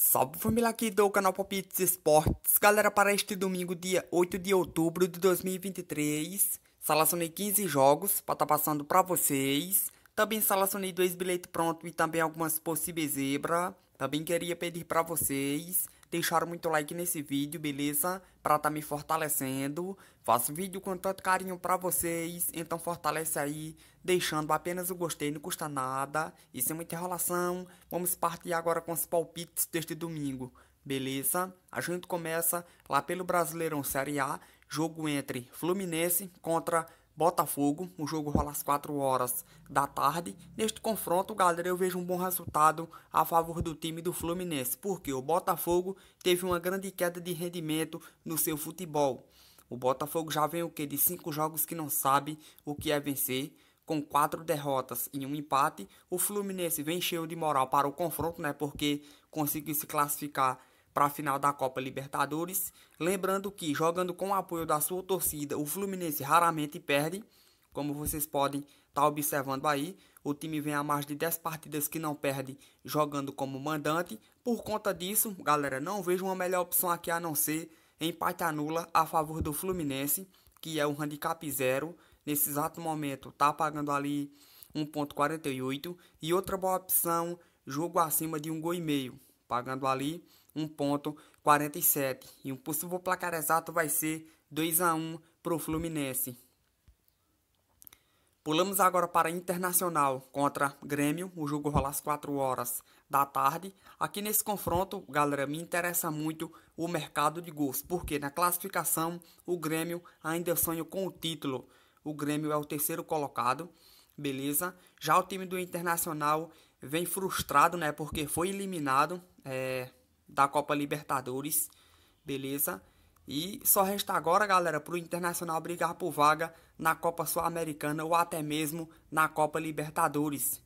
Salve família aqui do canal Palpites Esportes. Galera, para este domingo, dia 8 de outubro de 2023, selecionei 15 jogos para estar tá passando para vocês. Também selecionei dois bilhetes prontos e também algumas possíveis zebra. Também queria pedir para vocês deixar muito like nesse vídeo, beleza? Pra tá me fortalecendo. Faço vídeo com tanto carinho pra vocês, então fortalece aí, deixando apenas o gostei, não custa nada. E sem é muita enrolação, vamos partir agora com os palpites deste domingo, beleza? A gente começa lá pelo Brasileirão Série A, jogo entre Fluminense contra Botafogo, o jogo rola às 4 horas da tarde. Neste confronto, galera, eu vejo um bom resultado a favor do time do Fluminense, porque o Botafogo teve uma grande queda de rendimento no seu futebol. O Botafogo já vem o que de cinco jogos que não sabe o que é vencer, com quatro derrotas e um empate. O Fluminense vem cheio de moral para o confronto, né? Porque conseguiu se classificar para a final da Copa Libertadores. Lembrando que, jogando com o apoio da sua torcida, o Fluminense raramente perde. Como vocês podem estar tá observando aí, o time vem a mais de 10 partidas que não perde jogando como mandante. Por conta disso, galera, não vejo uma melhor opção aqui a não ser empate anula a favor do Fluminense, que é um handicap zero. Nesse exato momento, tá pagando ali 1.48. E outra boa opção, jogo acima de um gol e meio, pagando ali 1.47. E um possível placar exato vai ser 2 a 1 para o Fluminense. Pulamos agora para Internacional contra Grêmio. O jogo rola às 4 horas da tarde. Aqui nesse confronto, galera, me interessa muito o mercado de gols, porque na classificação o Grêmio ainda sonha com o título. O Grêmio é o terceiro colocado, beleza? Já o time do Internacional vem frustrado, né? Porque foi eliminado é, da Copa Libertadores, beleza? E só resta agora, galera, para o Internacional brigar por vaga na Copa Sul-Americana ou até mesmo na Copa Libertadores.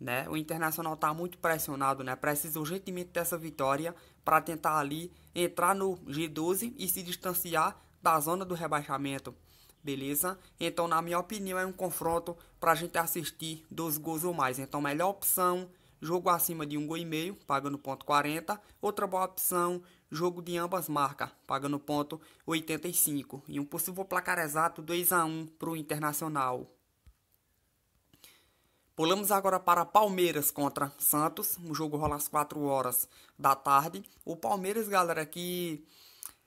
Né? O Internacional está muito pressionado, né? precisa urgentemente dessa vitória para tentar ali entrar no G12 e se distanciar da zona do rebaixamento. Beleza? Então, na minha opinião, é um confronto para a gente assistir dos gols ou mais. Então, melhor opção jogo acima de um gol e meio, pagando ponto 40. Outra boa opção, jogo de ambas marcas, pagando ponto 85. E um possível placar exato 2 a 1 para o Internacional. Pulamos agora para Palmeiras contra Santos. O jogo rola às 4 horas da tarde. O Palmeiras, galera, aqui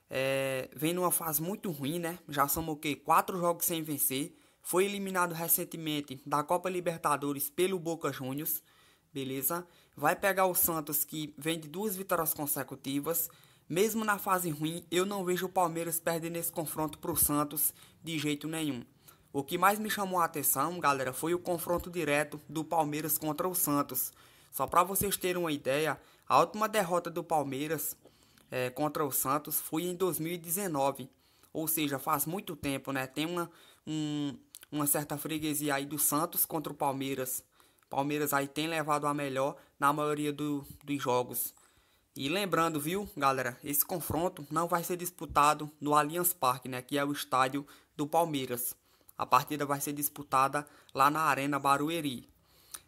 é, vem numa fase muito ruim, né? Já somou o quê? 4 jogos sem vencer. Foi eliminado recentemente da Copa Libertadores pelo Boca Juniors beleza? Vai pegar o Santos que vem de duas vitórias consecutivas. Mesmo na fase ruim, eu não vejo o Palmeiras perdendo esse confronto para o Santos de jeito nenhum. O que mais me chamou a atenção, galera, foi o confronto direto do Palmeiras contra o Santos. Só para vocês terem uma ideia, a última derrota do Palmeiras é, contra o Santos foi em 2019. Ou seja, faz muito tempo, né? Tem uma, um, uma certa freguesia aí do Santos contra o Palmeiras Palmeiras aí tem levado a melhor na maioria do, dos jogos. E lembrando, viu, galera, esse confronto não vai ser disputado no Allianz Parque, né, que é o estádio do Palmeiras. A partida vai ser disputada lá na Arena Barueri.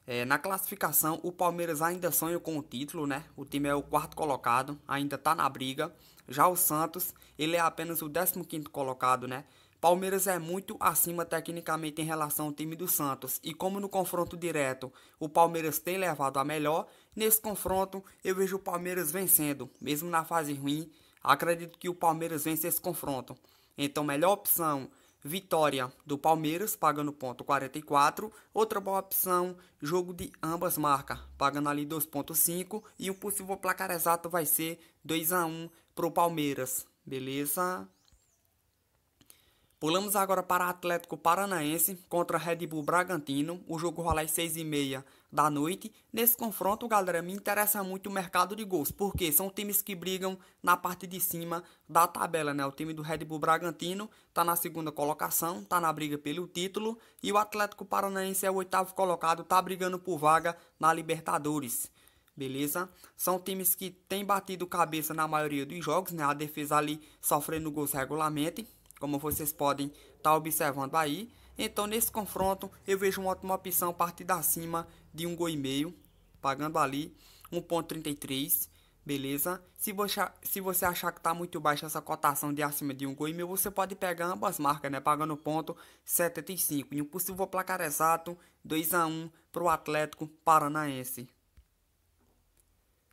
É, na classificação, o Palmeiras ainda sonha com o título, né? O time é o quarto colocado, ainda tá na briga. Já o Santos, ele é apenas o 15 quinto colocado, né? Palmeiras é muito acima tecnicamente em relação ao time do Santos, e como no confronto direto o Palmeiras tem levado a melhor, nesse confronto eu vejo o Palmeiras vencendo, mesmo na fase ruim, acredito que o Palmeiras vence esse confronto. Então, melhor opção vitória do Palmeiras, pagando ponto 44. Outra boa opção, jogo de ambas marcas, pagando ali 2.5. E o possível placar exato vai ser 2 a 1 para o Palmeiras, beleza? Pulamos agora para Atlético Paranaense contra Red Bull Bragantino. O jogo rola às 6h30 da noite. Nesse confronto, galera, me interessa muito o mercado de gols, porque são times que brigam na parte de cima da tabela, né? O time do Red Bull Bragantino está na segunda colocação, está na briga pelo título, e o Atlético Paranaense é o oitavo colocado, está brigando por vaga na Libertadores beleza? São times que têm batido cabeça na maioria dos jogos, né? A defesa ali sofrendo gols regularmente como vocês podem estar tá observando aí. Então, nesse confronto, eu vejo uma ótima opção da cima de um gol e meio, pagando ali 1.33, beleza? Se você, se você achar que está muito baixa essa cotação de acima de um gol e meio, você pode pegar ambas marcas, né? Pagando ponto 75. E um possível placar exato, 2 a 1 para o Atlético Paranaense.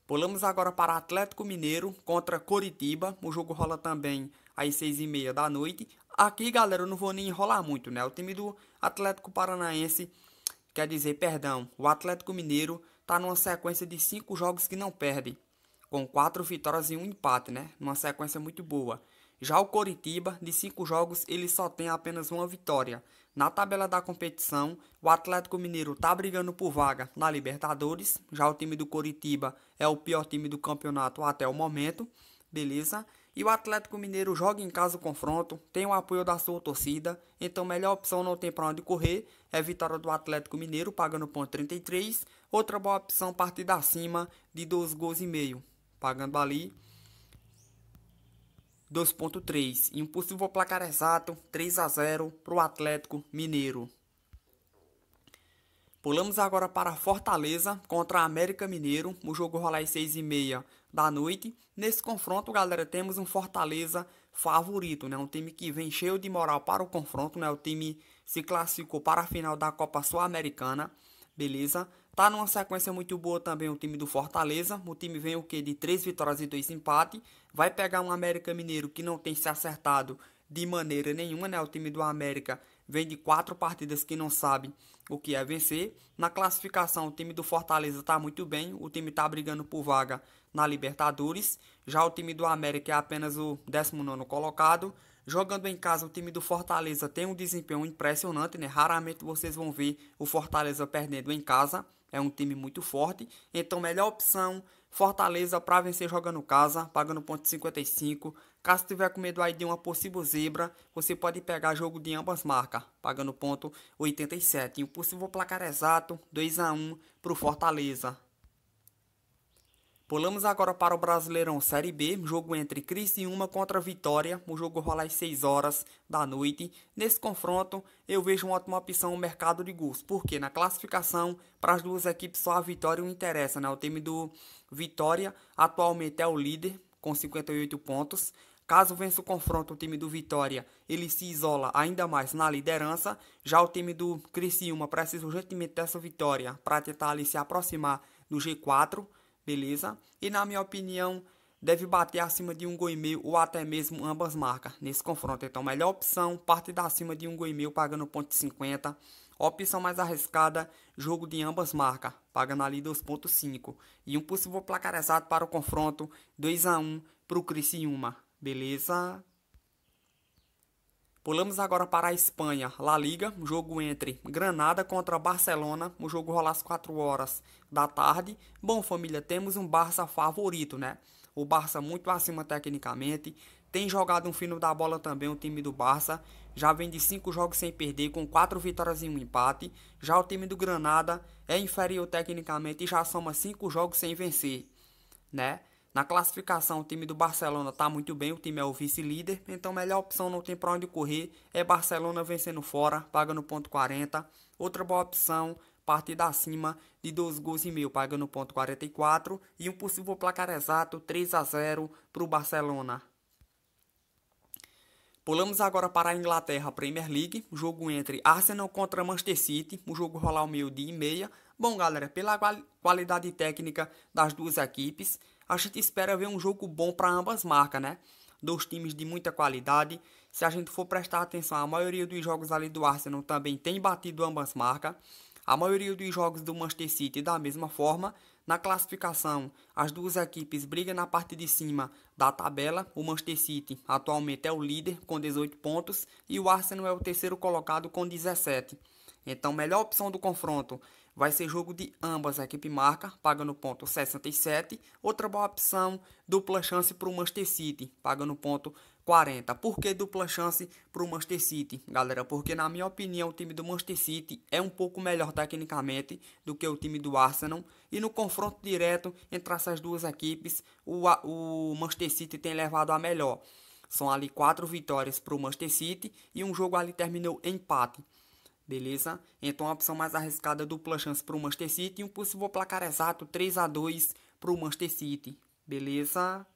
Pulamos agora para Atlético Mineiro contra Coritiba. O jogo rola também às seis e meia da noite. Aqui, galera, eu não vou nem enrolar muito, né? O time do Atlético Paranaense, quer dizer, perdão, o Atlético Mineiro tá numa sequência de cinco jogos que não perde, com quatro vitórias e um empate, né? Uma sequência muito boa. Já o Coritiba, de cinco jogos, ele só tem apenas uma vitória. Na tabela da competição, o Atlético Mineiro tá brigando por vaga na Libertadores. Já o time do Coritiba é o pior time do campeonato até o momento, beleza? E o Atlético Mineiro joga em casa o confronto, tem o apoio da sua torcida, então melhor opção não tem para onde correr, é vitória do Atlético Mineiro pagando ponto 33, outra boa opção da cima de 2 gols e meio, pagando ali 2.3 e um placar exato 3 a 0 para o Atlético Mineiro. Pulamos agora para Fortaleza contra América Mineiro. O jogo rolar às 6 e meia da noite. Nesse confronto, galera, temos um Fortaleza favorito, né? Um time que vem cheio de moral para o confronto, né? O time se classificou para a final da Copa Sul-Americana, beleza? Tá numa sequência muito boa também o time do Fortaleza. O time vem o que de três vitórias e dois empates. Vai pegar um América Mineiro que não tem se acertado de maneira nenhuma, né? O time do América vem de quatro partidas que não sabe o que é vencer. Na classificação, o time do Fortaleza tá muito bem. O time tá brigando por vaga na Libertadores. Já o time do América é apenas o 19 colocado. Jogando em casa, o time do Fortaleza tem um desempenho impressionante, né? Raramente vocês vão ver o Fortaleza perdendo em casa. É um time muito forte. Então, melhor opção, Fortaleza para vencer jogando casa, pagando ponto 55. Caso tiver com medo aí de uma possível zebra, você pode pegar jogo de ambas marcas, pagando ponto 87. E o possível placar exato, 2 a 1 para o Fortaleza. Pulamos agora para o Brasileirão Série B, jogo entre Criciúma contra Vitória. O jogo rola às 6 horas da noite. Nesse confronto, eu vejo uma ótima opção o mercado de gols, porque na classificação, para as duas equipes, só a Vitória o interessa. Né? O time do Vitória atualmente é o líder, com 58 pontos. Caso vença o confronto, o time do Vitória ele se isola ainda mais na liderança. Já o time do Criciúma precisa urgentemente dessa vitória para tentar ali se aproximar do G4 beleza? E na minha opinião, deve bater acima de um gol e meio ou até mesmo ambas marcas nesse confronto. Então, melhor opção, parte da acima de um gol e meio pagando 1.50. Opção mais arriscada, jogo de ambas marcas, pagando ali 2.5. E um possível placar exato para o confronto, 2 a 1 para o Criciúma, beleza? Pulamos agora para a Espanha, La Liga, jogo entre Granada contra Barcelona, o jogo rola às 4 horas da tarde. Bom, família, temos um Barça favorito, né? O Barça muito acima tecnicamente, tem jogado um fino da bola também o time do Barça, já vem de 5 jogos sem perder, com 4 vitórias e um empate. Já o time do Granada é inferior tecnicamente e já soma 5 jogos sem vencer, né? Na classificação, o time do Barcelona está muito bem, o time é o vice-líder, então a melhor opção não tem para onde correr é Barcelona vencendo fora, paga no ponto 40. Outra boa opção, partida acima de 2 gols e meio, paga no ponto 44 e um possível placar exato 3 a 0 para o Barcelona. Pulamos agora para a Inglaterra Premier League, jogo entre Arsenal contra Manchester City, o jogo rolar ao meio-dia e meia. Bom, galera, pela qualidade técnica das duas equipes, a gente espera ver um jogo bom para ambas marcas, né? Dois times de muita qualidade. Se a gente for prestar atenção, a maioria dos jogos ali do Arsenal também tem batido ambas marcas. A maioria dos jogos do Manchester City da mesma forma. Na classificação, as duas equipes brigam na parte de cima da tabela. O Manchester City atualmente é o líder com 18 pontos e o Arsenal é o terceiro colocado com 17. Então, melhor opção do confronto Vai ser jogo de ambas a equipe marca, pagando ponto 67. Outra boa opção, dupla chance para o Manchester City, pagando ponto 40. Por que dupla chance para o Manchester City? Galera, porque na minha opinião o time do Manchester City é um pouco melhor tecnicamente do que o time do Arsenal. E no confronto direto entre essas duas equipes, o, o Manchester City tem levado a melhor. São ali quatro vitórias para o Manchester City e um jogo ali terminou empate beleza? Então a opção mais arriscada é dupla chance para o Manchester City e um possível placar exato 3 a 2 para o Manchester City, beleza?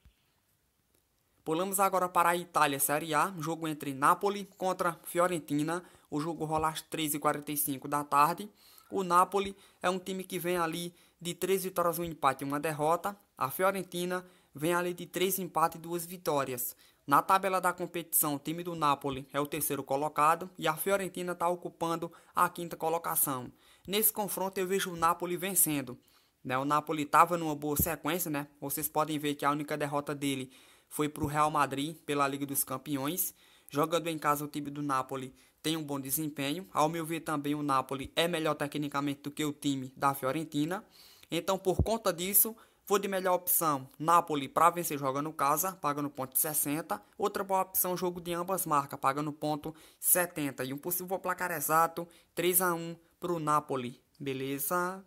Pulamos agora para a Itália Série A, jogo entre Napoli contra Fiorentina. O jogo rola às 3h45 da tarde. O Napoli é um time que vem ali de 3 vitórias, um empate e 1 derrota. A Fiorentina vem ali de 3 empates e 2 vitórias. Na tabela da competição, o time do Napoli é o terceiro colocado e a Fiorentina está ocupando a quinta colocação. Nesse confronto eu vejo o Napoli vencendo. Né? O Napoli estava numa boa sequência, né? Vocês podem ver que a única derrota dele foi para o Real Madrid pela Liga dos Campeões. Jogando em casa, o time do Napoli tem um bom desempenho. Ao meu ver, também o Napoli é melhor tecnicamente do que o time da Fiorentina. Então, por conta disso, Vou de melhor opção, Napoli para vencer joga no casa, paga no ponto 60. Outra boa opção, jogo de ambas marcas, paga no ponto 70. E um possível placar exato, 3 a 1 para o Napoli, beleza?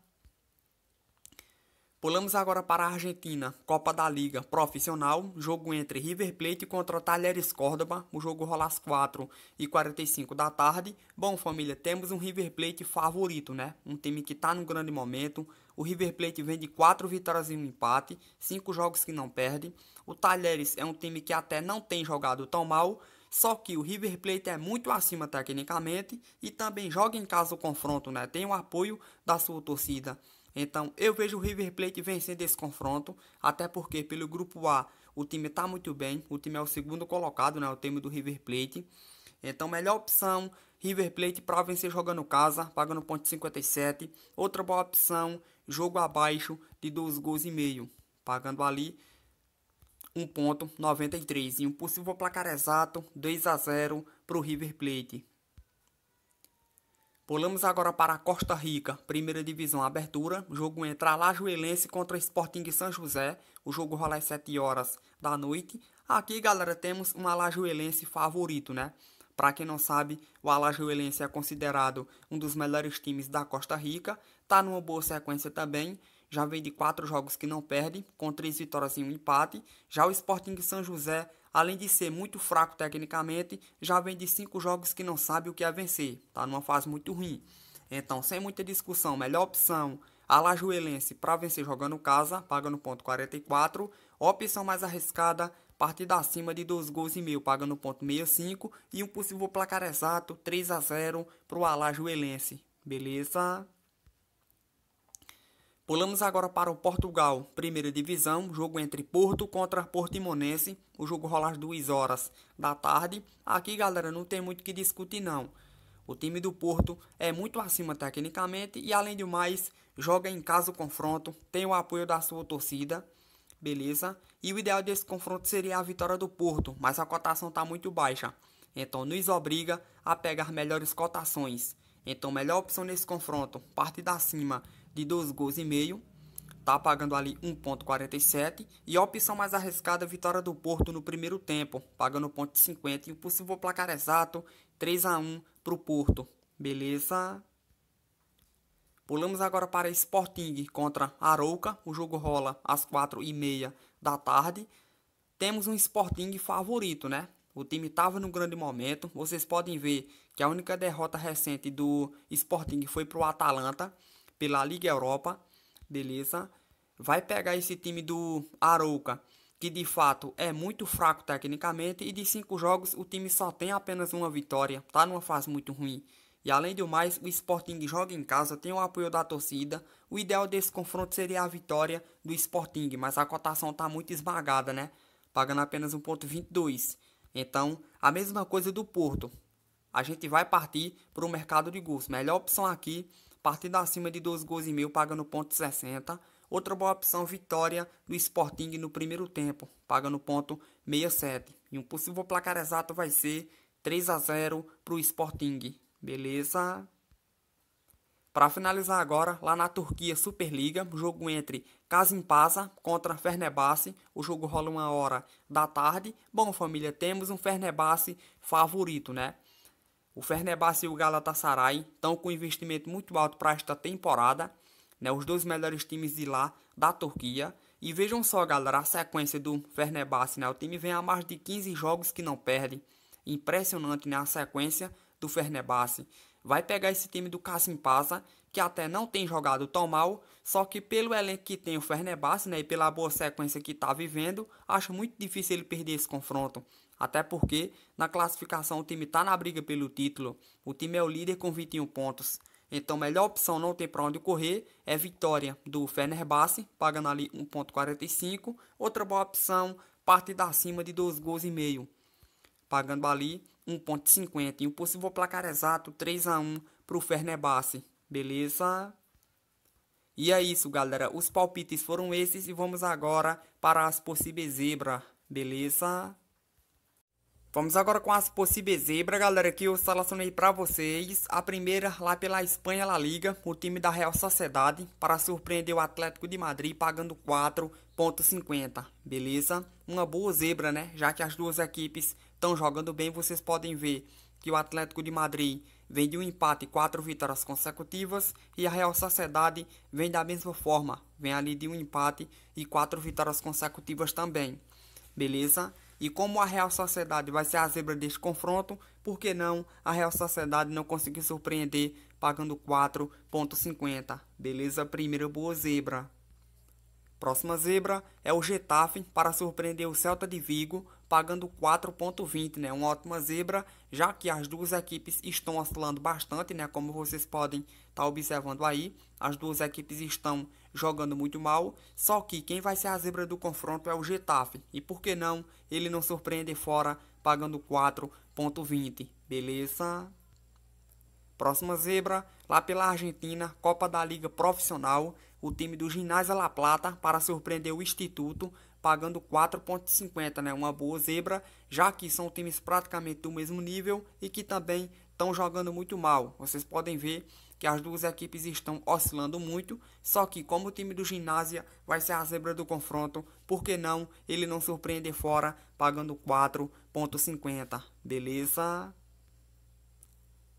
Pulamos agora para a Argentina, Copa da Liga Profissional, jogo entre River Plate contra Talheres Córdoba, o jogo rola às 4 e 45 da tarde. Bom, família, temos um River Plate favorito, né? Um time que está num grande momento, o River Plate vem de 4 vitórias e um empate, 5 jogos que não perde. O Talheres é um time que até não tem jogado tão mal, só que o River Plate é muito acima tecnicamente e também joga em casa o confronto, né? Tem o apoio da sua torcida. Então eu vejo o River Plate vencendo esse confronto, até porque pelo grupo A o time está muito bem, o time é o segundo colocado, né? O time do River Plate. Então melhor opção River Plate para vencer jogando casa, pagando ponto 57. Outra boa opção, jogo abaixo de 2 gols e meio, pagando ali 1.93 e um possível placar exato 2 a 0 para o River Plate. Pulamos agora para Costa Rica, primeira divisão abertura, jogo entre Alajuelense contra Sporting São José, o jogo rola às 7 horas da noite. Aqui, galera, temos uma Lajuelense favorito, né? Para quem não sabe, o Alajuelense é considerado um dos melhores times da Costa Rica, está numa boa sequência também, já vem de quatro jogos que não perde, com três vitórias e um empate. Já o Sporting São José, além de ser muito fraco tecnicamente, já vem de cinco jogos que não sabe o que é vencer, está numa fase muito ruim. Então, sem muita discussão, melhor opção Alajuelense para vencer jogando casa, pagando ponto 44. Opção mais arriscada, partida acima de 2 gols e meio, pagando ponto 65 e um possível placar exato 3 a 0 para o Alajuelense. Beleza? Pulamos agora para o Portugal, primeira divisão, jogo entre Porto contra Portimonense, o jogo rola às 2 horas da tarde. Aqui, galera, não tem muito o que discutir não. O time do Porto é muito acima tecnicamente e além do mais, joga em casa o confronto, tem o apoio da sua torcida beleza? E o ideal desse confronto seria a vitória do Porto, mas a cotação está muito baixa. Então nos obriga a pegar melhores cotações. Então melhor opção nesse confronto, da cima de 12 gols e meio, tá pagando ali 1.47 e a opção mais arriscada vitória do Porto no primeiro tempo, pagando 1.50 e o possível placar exato 3 a 1 o Porto. Beleza? Pulamos agora para Sporting contra Arouca. O jogo rola às 4h30 da tarde. Temos um Sporting favorito, né? O time estava no grande momento. Vocês podem ver que a única derrota recente do Sporting foi para o Atalanta pela Liga Europa. Beleza? Vai pegar esse time do Arouca, que de fato é muito fraco tecnicamente. E de cinco jogos, o time só tem apenas uma vitória. Tá numa fase muito ruim e além do mais, o Sporting joga em casa, tem o apoio da torcida. O ideal desse confronto seria a vitória do Sporting, mas a cotação está muito esmagada, né? Pagando apenas 1.22. Então, a mesma coisa do Porto. A gente vai partir para o mercado de gols. Melhor opção aqui, partindo acima de 2 gols e meio, pagando 0.60. Outra boa opção, vitória do Sporting no primeiro tempo, pagando ponto 67. E um possível placar exato vai ser 3 a 0 para o Sporting. Beleza? Para finalizar agora, lá na Turquia Superliga, jogo entre Kasimpasa contra Fernebahçe. O jogo rola uma hora da tarde. Bom, família, temos um Fernebahçe favorito, né? O Fernebahçe e o Galatasaray estão com um investimento muito alto para esta temporada. Né? Os dois melhores times de lá da Turquia. E vejam só, galera, a sequência do Fernebahçe, né? O time vem a mais de 15 jogos que não perde. Impressionante, né? A sequência do Fernebahçe, vai pegar esse time do Cassim Passa, que até não tem jogado tão mal, só que pelo elenco que tem o Fernebahçe né, e pela boa sequência que está vivendo, acho muito difícil ele perder esse confronto. Até porque na classificação o time está na briga pelo título, o time é o líder com 21 pontos. Então, melhor opção não tem para onde correr é vitória do Fenerbahçe, pagando ali 1.45. Outra boa opção, partida acima de 2 gols e meio pagando ali 1.50 e o possível placar exato 3 a 1 para o Fernebahçe, beleza? E é isso, galera. Os palpites foram esses e vamos agora para as possíveis zebra, beleza? Vamos agora com as possíveis zebra, galera, que eu selecionei para vocês. A primeira lá pela Espanha La Liga, o time da Real Sociedade, para surpreender o Atlético de Madrid pagando 4.50, beleza? Uma boa zebra, né? Já que as duas equipes estão jogando bem. Vocês podem ver que o Atlético de Madrid vem de um empate e quatro vitórias consecutivas e a Real Sociedade vem da mesma forma, vem ali de um empate e quatro vitórias consecutivas também. Beleza? E como a Real Sociedade vai ser a zebra deste confronto, por que não a Real Sociedade não conseguiu surpreender pagando 4.50? Beleza? Primeira boa zebra. Próxima zebra é o Getafe para surpreender o Celta de Vigo pagando 4.20, né? Uma ótima zebra, já que as duas equipes estão oscilando bastante, né? Como vocês podem estar tá observando aí, as duas equipes estão jogando muito mal, só que quem vai ser a zebra do confronto é o Getafe. E por que não ele não surpreende fora pagando 4.20, beleza? Próxima zebra, lá pela Argentina, Copa da Liga Profissional, o time do Ginásio La Plata para surpreender o Instituto pagando 4,50, né? Uma boa zebra, já que são times praticamente do mesmo nível e que também estão jogando muito mal. Vocês podem ver que as duas equipes estão oscilando muito, só que como o time do Ginásio vai ser a zebra do confronto, por que não ele não surpreender fora pagando 4.50, beleza?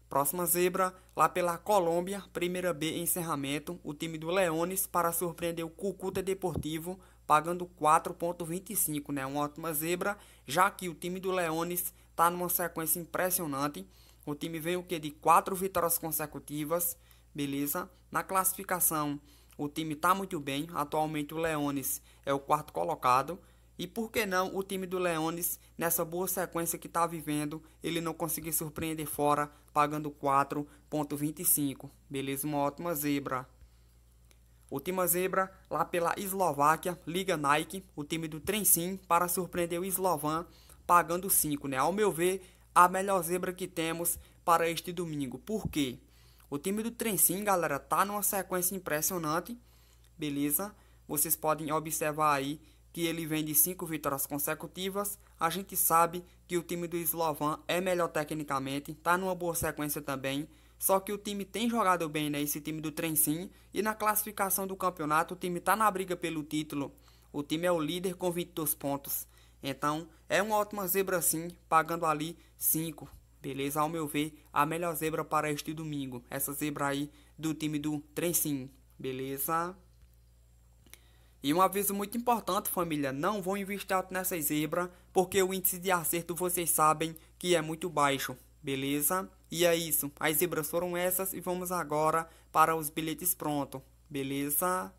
Próxima zebra, lá pela Colômbia, primeira B encerramento, o time do Leones para surpreender o Cucuta Deportivo pagando 4,25, né? Uma ótima zebra, já que o time do Leones está numa sequência impressionante. O time vem o que de quatro vitórias consecutivas, beleza? Na classificação, o time está muito bem. Atualmente o Leones é o quarto colocado. E por que não o time do Leones, nessa boa sequência que está vivendo, ele não conseguir surpreender fora, pagando 4,25? Beleza, uma ótima zebra. Última zebra, lá pela Eslováquia, liga Nike, o time do Trencin, para surpreender o Slovan, pagando 5, né? Ao meu ver, a melhor zebra que temos para este domingo. Por quê? O time do Trencin, galera, tá numa sequência impressionante, beleza? Vocês podem observar aí que ele vem de 5 vitórias consecutivas. A gente sabe que o time do Slovan é melhor tecnicamente, tá numa boa sequência também. Só que o time tem jogado bem, né? Esse time do Trencinho. E na classificação do campeonato, o time tá na briga pelo título. O time é o líder com 22 pontos. Então, é uma ótima zebra sim, pagando ali 5. Beleza? Ao meu ver, a melhor zebra para este domingo. Essa zebra aí do time do Trencinho. Beleza? E um aviso muito importante, família, não vão investir alto nessa zebra, porque o índice de acerto vocês sabem que é muito baixo, beleza? E é isso, as zebras foram essas e vamos agora para os bilhetes pronto, beleza?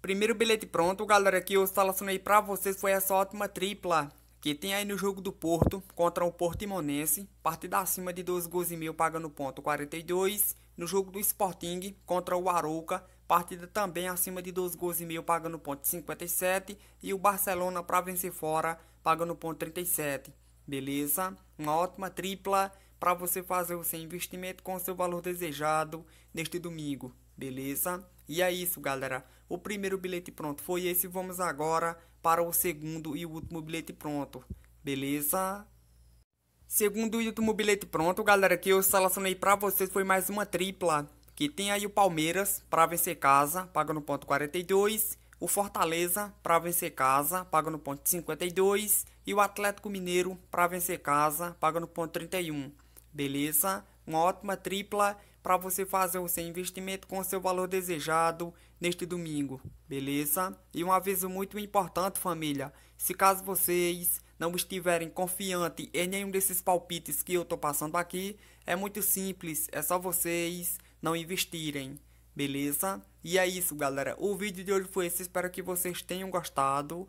Primeiro bilhete pronto, galera, que eu selecionei para vocês foi essa ótima tripla que tem aí no jogo do Porto contra o Portimonense, partida acima de 12 gols e meio pagando ponto 42, no jogo do Sporting contra o Arouca, partida também acima de 12 gols e meio pagando ponto 57 e o Barcelona para vencer fora pagando ponto 37. Beleza? Uma ótima tripla para você fazer o seu investimento com o seu valor desejado neste domingo, beleza? E é isso, galera. O primeiro bilhete pronto foi esse. Vamos agora para o segundo e último bilhete pronto, beleza? Segundo e último bilhete pronto, galera, que eu selecionei para vocês foi mais uma tripla. Que tem aí o Palmeiras para vencer casa, paga no ponto 42. O Fortaleza para vencer casa, paga no ponto 52. E o Atlético Mineiro para vencer casa, paga no ponto 31. Beleza? Uma ótima tripla para você fazer o seu investimento com o seu valor desejado neste domingo, beleza? E um aviso muito importante, família. Se caso vocês não estiverem confiante em nenhum desses palpites que eu estou passando aqui, é muito simples, é só vocês não investirem, beleza? E é isso, galera. O vídeo de hoje foi esse, espero que vocês tenham gostado.